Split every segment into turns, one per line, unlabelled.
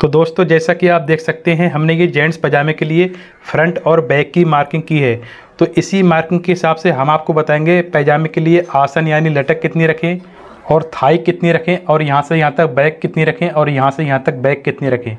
तो दोस्तों जैसा कि आप देख सकते हैं हमने ये जेंट्स पजामे के लिए फ्रंट और बैक की मार्किंग की है तो इसी मार्किंग के हिसाब से हम आपको बताएंगे पैजामे के लिए आसन यानी लटक कितनी रखें और थाई कितनी रखें और यहाँ से यहाँ तक बैक कितनी रखें और यहाँ से यहाँ तक बैक कितनी रखें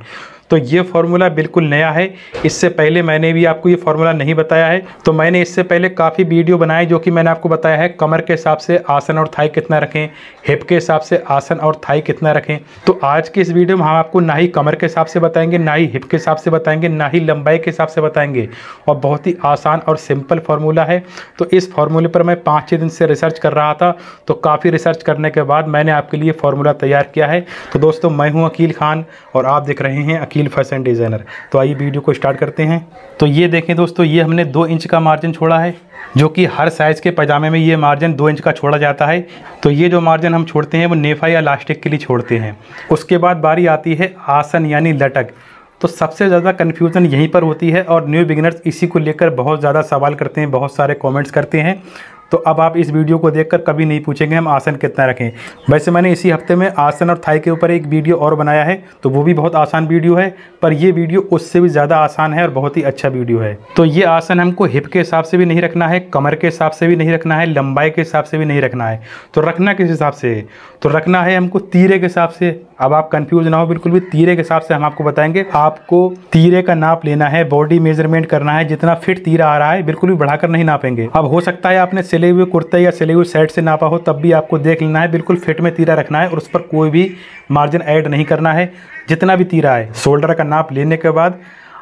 तो ये फार्मूला बिल्कुल नया है इससे पहले मैंने भी आपको ये फार्मूला नहीं बताया है तो मैंने इससे पहले काफ़ी वीडियो बनाए जो कि मैंने आपको बताया है कमर के हिसाब से आसन और थाई कितना रखें हिप के हिसाब से आसन और थाई कितना रखें तो आज की इस वीडियो में हम आपको ना ही कमर के हिसाब से बताएंगे ना ही हिप के हिसाब से बताएंगे ना ही लंबाई के हिसाब से बताएंगे और बहुत ही आसान और सिंपल फार्मूला है तो इस फार्मूले पर मैं पाँच छः दिन से रिसर्च कर रहा था तो काफ़ी रिसर्च करने के बाद मैंने आपके लिए फार्मूला तैयार किया है तो दोस्तों मैं हूँ अकील खान और आप देख रहे हैं अकील वकील फैशन डिज़ाइनर तो आइए वीडियो को स्टार्ट करते हैं तो ये देखें दोस्तों ये हमने दो इंच का मार्जिन छोड़ा है जो कि हर साइज़ के पैजामे में ये मार्जिन दो इंच का छोड़ा जाता है तो ये जो मार्जिन हम छोड़ते हैं वो नेफा या लास्टिक के लिए छोड़ते हैं उसके बाद बारी आती है आसन यानी लटक तो सबसे ज़्यादा कन्फ्यूज़न यहीं पर होती है और न्यू बिगिनर्स इसी को लेकर बहुत ज़्यादा सवाल करते हैं बहुत सारे कमेंट्स करते हैं तो अब आप इस वीडियो को देखकर कभी नहीं पूछेंगे हम आसन कितना रखें वैसे मैंने इसी हफ्ते में आसन और थाई के ऊपर एक वीडियो और बनाया है तो वो भी बहुत आसान वीडियो है पर ये वीडियो उससे भी ज़्यादा आसान है और बहुत ही अच्छा वीडियो है तो ये आसन हमको हिप के हिसाब से भी नहीं रखना है कमर के हिसाब से भी नहीं रखना है लंबाई के हिसाब से भी नहीं रखना है तो रखना किस हिसाब से तो रखना है हमको तीरे के हिसाब से अब आप कंफ्यूज ना हो बिल्कुल भी तीरे के हिसाब से हम आपको बताएंगे आपको तीरे का नाप लेना है बॉडी मेजरमेंट करना है जितना फिट तीरा आ रहा है बिल्कुल भी बढ़ाकर नहीं नापेंगे अब हो सकता है आपने सिले हुए कुर्ते या सिले हुए सेट से नापा हो तब भी आपको देख लेना है बिल्कुल फिट में तीरा रखना है और उस पर कोई भी मार्जिन ऐड नहीं करना है जितना भी तीरा है शोल्डर का नाप लेने के बाद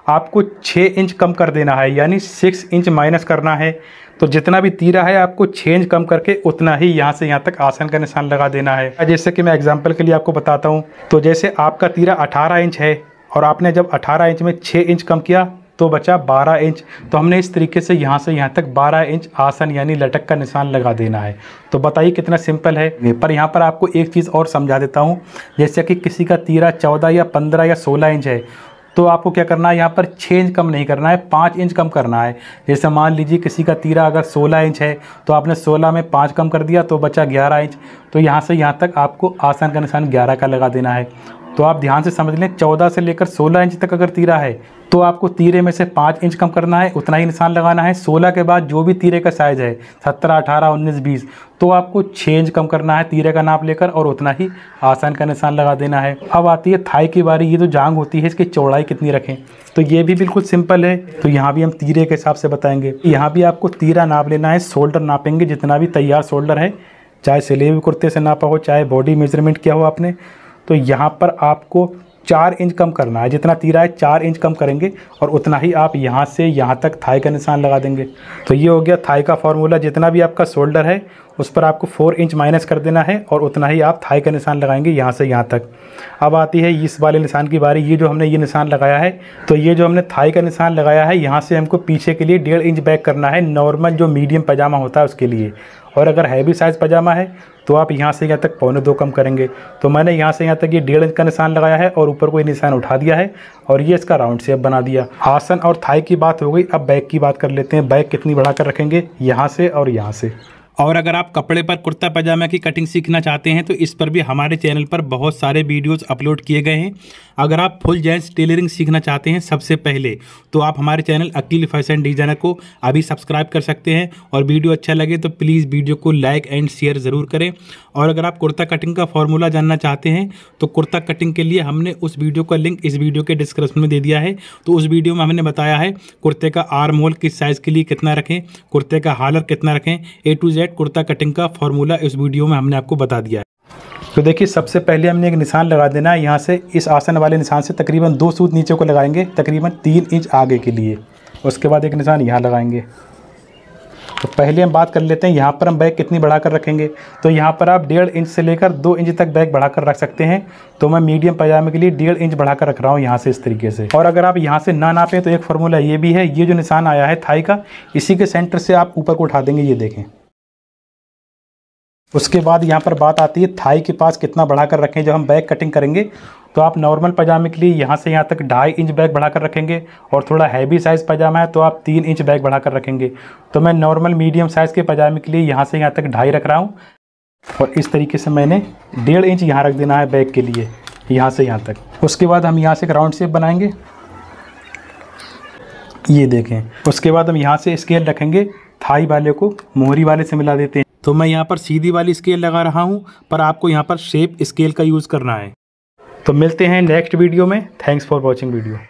आपको छः इंच कम कर देना है यानी सिक्स इंच माइनस करना है तो जितना भी तीरा है आपको छः इंच कम करके उतना ही यहाँ से यहाँ तक आसन का निशान लगा देना है जैसे कि मैं एग्जाम्पल के लिए आपको बताता हूँ तो जैसे आपका तीरा अठारह इंच है और आपने जब अठारह इंच में छः इंच कम किया तो बचा 12 इंच तो हमने इस तरीके से यहाँ से यहाँ तक 12 इंच आसन यानी लटक का निशान लगा देना है तो बताइए कितना सिंपल है पर यहाँ पर आपको एक चीज़ और समझा देता हूँ जैसे कि किसी का तीरा 14 या 15 या 16 इंच है तो आपको क्या करना है यहाँ पर छः इंच कम नहीं करना है पाँच इंच कम करना है जैसे मान लीजिए किसी का तीरा अगर सोलह इंच है तो आपने सोलह में पाँच कम कर दिया तो बचा ग्यारह इंच तो यहाँ से यहाँ तक आपको आसान का निशान ग्यारह का लगा देना है तो आप ध्यान से समझ लें चौदह से लेकर सोलह इंच तक अगर तीरा है तो आपको तीरे में से पाँच इंच कम करना है उतना ही निशान लगाना है सोलह के बाद जो भी तीरे का साइज़ है सत्रह अठारह उन्नीस बीस तो आपको छः इंच कम करना है तीरे का नाप लेकर और उतना ही आसान का निशान लगा देना है अब आती है थाई की बारी ये जो जांग होती है इसकी चौड़ाई कितनी रखें तो ये भी बिल्कुल सिंपल है तो यहाँ भी हम तीरे के हिसाब से बताएंगे यहाँ भी आपको तीरा नाप लेना है शोल्डर नापेंगे जितना भी तैयार शोल्डर है चाहे सिलेवी कुर्ते से नापा हो चाहे बॉडी मेजरमेंट किया हो आपने तो यहाँ पर आपको चार इंच कम करना है जितना तीरा है चार इंच कम करेंगे और उतना ही आप यहाँ से यहाँ तक थाई का निशान लगा देंगे तो ये हो गया थाई का फॉर्मूला जितना भी आपका शोल्डर है उस पर आपको फोर इंच माइनस कर देना है और उतना ही आप थाई का निशान लगाएंगे यहाँ से यहाँ तक अब आती है इस वाले निशान की बारी ये जो हमने ये निशान लगाया है तो ये जो हमने थाई का निशान लगाया है यहाँ से हमको पीछे के लिए डेढ़ इंच बैक करना है नॉर्मल जो मीडियम पैजामा होता है उसके लिए और अगर हैवी साइज़ पजामा है तो आप यहाँ से यहाँ तक पौने दो कम करेंगे तो मैंने यहाँ से यहाँ तक ये डेढ़ इंच का निशान लगाया है और ऊपर कोई निशान उठा दिया है और ये इसका राउंड शेप बना दिया आसन और थाई की बात हो गई अब बैग की बात कर लेते हैं बैग कितनी बढ़ा कर रखेंगे यहाँ से और यहाँ से और अगर आप कपड़े पर कुर्ता पजामा की कटिंग सीखना चाहते हैं तो इस पर भी हमारे चैनल पर बहुत सारे वीडियोस अपलोड किए गए हैं अगर आप फुल जेंट्स टेलरिंग सीखना चाहते हैं सबसे पहले तो आप हमारे चैनल अकील फैशन डिजाइनर को अभी सब्सक्राइब कर सकते हैं और वीडियो अच्छा लगे तो प्लीज़ वीडियो को लाइक एंड शेयर ज़रूर करें और अगर आप कुर्ता कटिंग का फॉर्मूला जानना चाहते हैं तो कुर्ता कटिंग के लिए हमने उस वीडियो का लिंक इस वीडियो के डिस्क्रिप्शन में दे दिया है तो उस वीडियो में हमने बताया है कुर्ते का आर्म होल किस साइज़ के लिए कितना रखें कुर्ते का हालर कितना रखें A to Z readymade kurta cutting का फॉर्मूला इस वीडियो में हमने आपको बता दिया है तो देखिए सबसे पहले हमने एक निशान लगा देना है यहाँ से इस आसन वाले निशान से तकरीबन दो सूत नीचे को लगाएंगे तकरीबन तीन इंच आगे के लिए उसके बाद एक निशान यहाँ लगाएंगे तो पहले हम बात कर लेते हैं यहाँ पर हम बैग कितनी बढ़ा कर रखेंगे तो यहाँ पर आप डेढ़ इंच से लेकर दो इंच तक बैग बढ़ा कर रख सकते हैं तो मैं मीडियम पैजामे के लिए डेढ़ इंच बढ़ा कर रख रहा हूँ यहाँ से इस तरीके से और अगर आप यहाँ से ना नापें तो एक फार्मूला ये भी है ये जो निशान आया है थाई का इसी के सेंटर से आप ऊपर को उठा देंगे ये देखें उसके बाद यहाँ पर बात आती है थाई के पास कितना बढ़ा कर रखें जब हम बैक कटिंग करेंगे तो आप नॉर्मल पैजामे के लिए यहाँ से यहाँ तक ढाई इंच बैग बढ़ा कर रखेंगे और थोड़ा हैवी साइज़ पजामा है तो आप तीन इंच बैग बढ़ा कर रखेंगे तो मैं नॉर्मल मीडियम साइज़ के पजामे के लिए यहाँ से यहाँ तक ढाई रख रहा हूँ और इस तरीके से मैंने डेढ़ इंच यहाँ रख देना है बैग के लिए यहाँ से यहाँ तक उसके बाद हम यहाँ से एक राउंड शेप बनाएंगे ये देखें उसके बाद हम यहाँ से स्केल रखेंगे थाई वाले को मोहरी वाले से मिला देते हैं तो मैं यहाँ पर सीधी वाली स्केल लगा रहा हूँ पर आपको यहाँ पर शेप स्केल का यूज़ करना है तो मिलते हैं नेक्स्ट वीडियो में थैंक्स फॉर वॉचिंग वीडियो